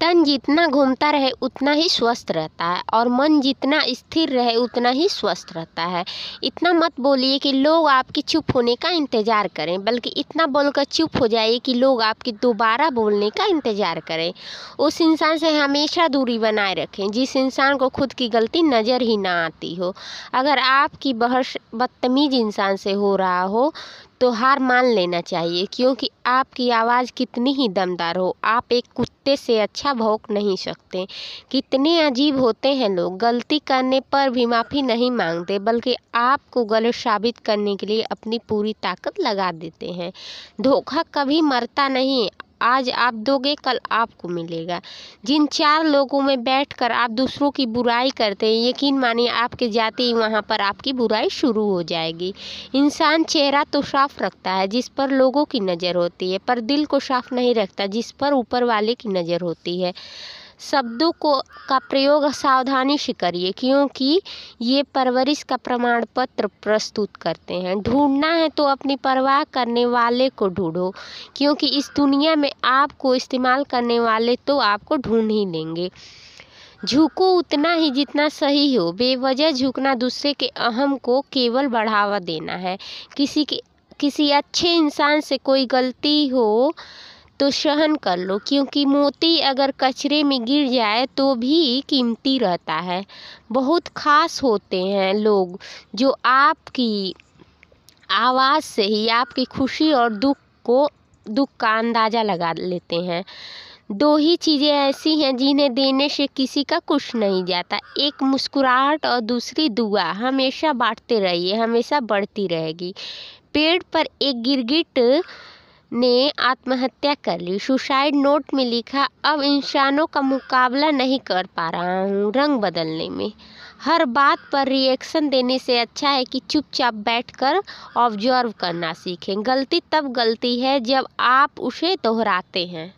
तन जितना घूमता रहे उतना ही स्वस्थ रहता है और मन जितना स्थिर रहे उतना ही स्वस्थ रहता है इतना मत बोलिए कि लोग आपके चुप होने का इंतज़ार करें बल्कि इतना बोलकर चुप हो जाइए कि लोग आपके दोबारा बोलने का इंतज़ार करें उस इंसान से हमेशा दूरी बनाए रखें जिस इंसान को खुद की गलती नज़र ही ना आती हो अगर आपकी बहस बदतमीज इंसान से हो रहा हो तो हार मान लेना चाहिए क्योंकि आपकी आवाज़ कितनी ही दमदार हो आप एक कुत्ते से अच्छा भौंक नहीं सकते कितने अजीब होते हैं लोग गलती करने पर भी माफ़ी नहीं मांगते बल्कि आपको गलत साबित करने के लिए अपनी पूरी ताकत लगा देते हैं धोखा कभी मरता नहीं आज आप दोगे कल आपको मिलेगा जिन चार लोगों में बैठकर आप दूसरों की बुराई करते हैं यकीन मानिए आपके जाते ही वहाँ पर आपकी बुराई शुरू हो जाएगी इंसान चेहरा तो साफ रखता है जिस पर लोगों की नज़र होती है पर दिल को साफ नहीं रखता जिस पर ऊपर वाले की नज़र होती है शब्दों को का प्रयोग सावधानी से करिए क्योंकि ये परवरिश का प्रमाण पत्र प्रस्तुत करते हैं ढूंढना है तो अपनी परवाह करने वाले को ढूंढो क्योंकि इस दुनिया में आपको इस्तेमाल करने वाले तो आपको ढूंढ ही लेंगे झुको उतना ही जितना सही हो बेवजह झुकना दूसरे के अहम को केवल बढ़ावा देना है किसी के किसी अच्छे इंसान से कोई गलती हो तो सहन कर लो क्योंकि मोती अगर कचरे में गिर जाए तो भी कीमती रहता है बहुत ख़ास होते हैं लोग जो आपकी आवाज़ से ही आपकी खुशी और दुख को दुख का अंदाज़ा लगा लेते हैं दो ही चीज़ें ऐसी हैं जिन्हें देने से किसी का कुछ नहीं जाता एक मुस्कुराहट और दूसरी दुआ हमेशा बांटते रहिए हमेशा बढ़ती रहेगी पेड़ पर एक गिरगिट ने आत्महत्या कर ली सुसाइड नोट में लिखा अब इंसानों का मुकाबला नहीं कर पा रहा हूँ रंग बदलने में हर बात पर रिएक्शन देने से अच्छा है कि चुपचाप बैठकर ऑब्जर्व करना सीखें गलती तब गलती है जब आप उसे दोहराते हैं